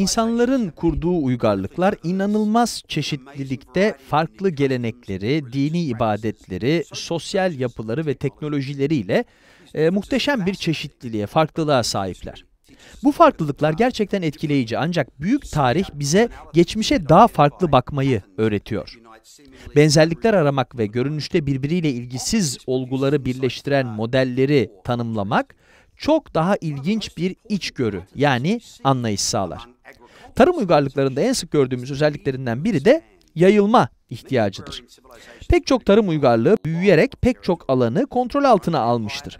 İnsanların kurduğu uygarlıklar inanılmaz çeşitlilikte farklı gelenekleri, dini ibadetleri, sosyal yapıları ve teknolojileriyle e, muhteşem bir çeşitliliğe, farklılığa sahipler. Bu farklılıklar gerçekten etkileyici ancak büyük tarih bize geçmişe daha farklı bakmayı öğretiyor. Benzerlikler aramak ve görünüşte birbiriyle ilgisiz olguları birleştiren modelleri tanımlamak çok daha ilginç bir içgörü yani anlayış sağlar. Tarım uygarlıklarında en sık gördüğümüz özelliklerinden biri de yayılma ihtiyacıdır. Pek çok tarım uygarlığı büyüyerek pek çok alanı kontrol altına almıştır.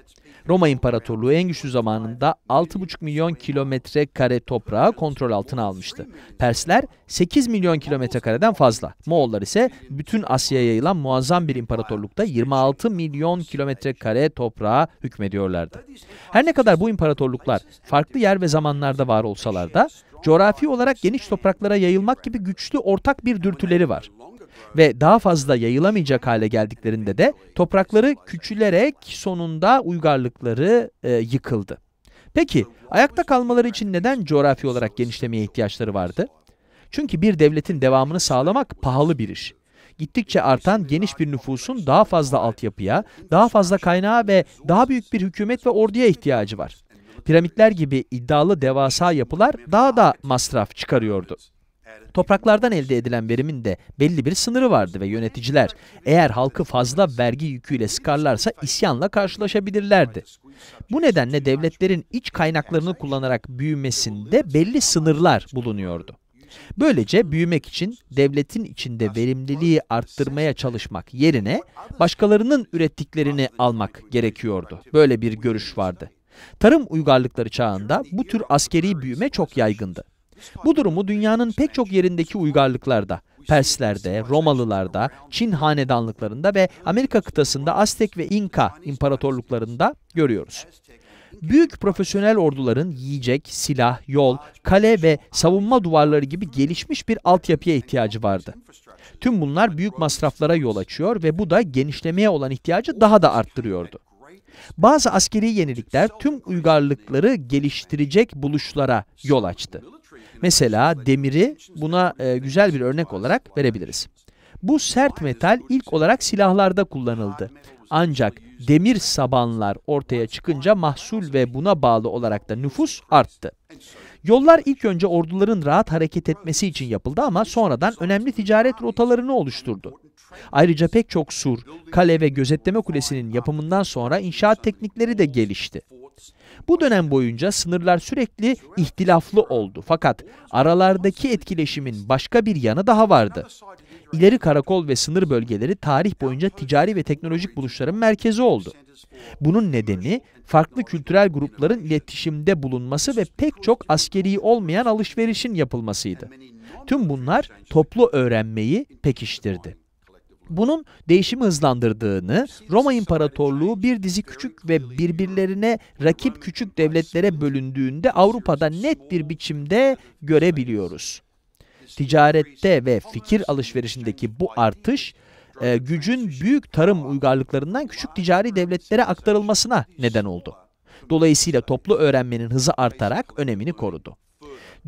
Roma İmparatorluğu en güçlü zamanında 6,5 milyon kilometre kare toprağı kontrol altına almıştı. Persler 8 milyon kilometre kareden fazla. Moğollar ise bütün Asya'ya yayılan muazzam bir imparatorlukta 26 milyon kilometre kare toprağa hükmediyorlardı. Her ne kadar bu imparatorluklar farklı yer ve zamanlarda var olsalar da coğrafi olarak geniş topraklara yayılmak gibi güçlü ortak bir dürtüleri var. Ve daha fazla yayılamayacak hale geldiklerinde de toprakları küçülerek sonunda uygarlıkları e, yıkıldı. Peki ayakta kalmaları için neden coğrafi olarak genişlemeye ihtiyaçları vardı? Çünkü bir devletin devamını sağlamak pahalı bir iş. Gittikçe artan geniş bir nüfusun daha fazla altyapıya, daha fazla kaynağa ve daha büyük bir hükümet ve orduya ihtiyacı var. Piramitler gibi iddialı devasa yapılar daha da masraf çıkarıyordu. Topraklardan elde edilen verimin de belli bir sınırı vardı ve yöneticiler eğer halkı fazla vergi yüküyle sıkarlarsa isyanla karşılaşabilirlerdi. Bu nedenle devletlerin iç kaynaklarını kullanarak büyümesinde belli sınırlar bulunuyordu. Böylece büyümek için devletin içinde verimliliği arttırmaya çalışmak yerine başkalarının ürettiklerini almak gerekiyordu. Böyle bir görüş vardı. Tarım uygarlıkları çağında bu tür askeri büyüme çok yaygındı. Bu durumu dünyanın pek çok yerindeki uygarlıklarda, Perslerde, Romalılarda, Çin hanedanlıklarında ve Amerika kıtasında Aztek ve İnka imparatorluklarında görüyoruz. Büyük profesyonel orduların yiyecek, silah, yol, kale ve savunma duvarları gibi gelişmiş bir altyapıya ihtiyacı vardı. Tüm bunlar büyük masraflara yol açıyor ve bu da genişlemeye olan ihtiyacı daha da arttırıyordu. Bazı askeri yenilikler tüm uygarlıkları geliştirecek buluşlara yol açtı. Mesela demiri buna e, güzel bir örnek olarak verebiliriz. Bu sert metal ilk olarak silahlarda kullanıldı. Ancak demir sabanlar ortaya çıkınca mahsul ve buna bağlı olarak da nüfus arttı. Yollar ilk önce orduların rahat hareket etmesi için yapıldı ama sonradan önemli ticaret rotalarını oluşturdu. Ayrıca pek çok sur, kale ve gözetleme kulesinin yapımından sonra inşaat teknikleri de gelişti. Bu dönem boyunca sınırlar sürekli ihtilaflı oldu fakat aralardaki etkileşimin başka bir yanı daha vardı. İleri karakol ve sınır bölgeleri tarih boyunca ticari ve teknolojik buluşların merkezi oldu. Bunun nedeni farklı kültürel grupların iletişimde bulunması ve pek çok askeri olmayan alışverişin yapılmasıydı. Tüm bunlar toplu öğrenmeyi pekiştirdi bunun değişimi hızlandırdığını, Roma İmparatorluğu bir dizi küçük ve birbirlerine rakip küçük devletlere bölündüğünde Avrupa'da net bir biçimde görebiliyoruz. Ticarette ve fikir alışverişindeki bu artış, e, gücün büyük tarım uygarlıklarından küçük ticari devletlere aktarılmasına neden oldu. Dolayısıyla toplu öğrenmenin hızı artarak önemini korudu.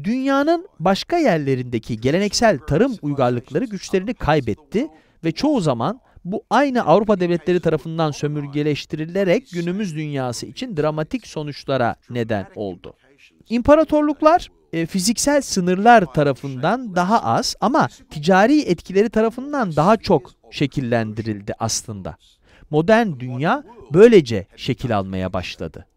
Dünyanın başka yerlerindeki geleneksel tarım uygarlıkları güçlerini kaybetti ve çoğu zaman bu aynı Avrupa devletleri tarafından sömürgeleştirilerek günümüz dünyası için dramatik sonuçlara neden oldu. İmparatorluklar e, fiziksel sınırlar tarafından daha az ama ticari etkileri tarafından daha çok şekillendirildi aslında. Modern dünya böylece şekil almaya başladı.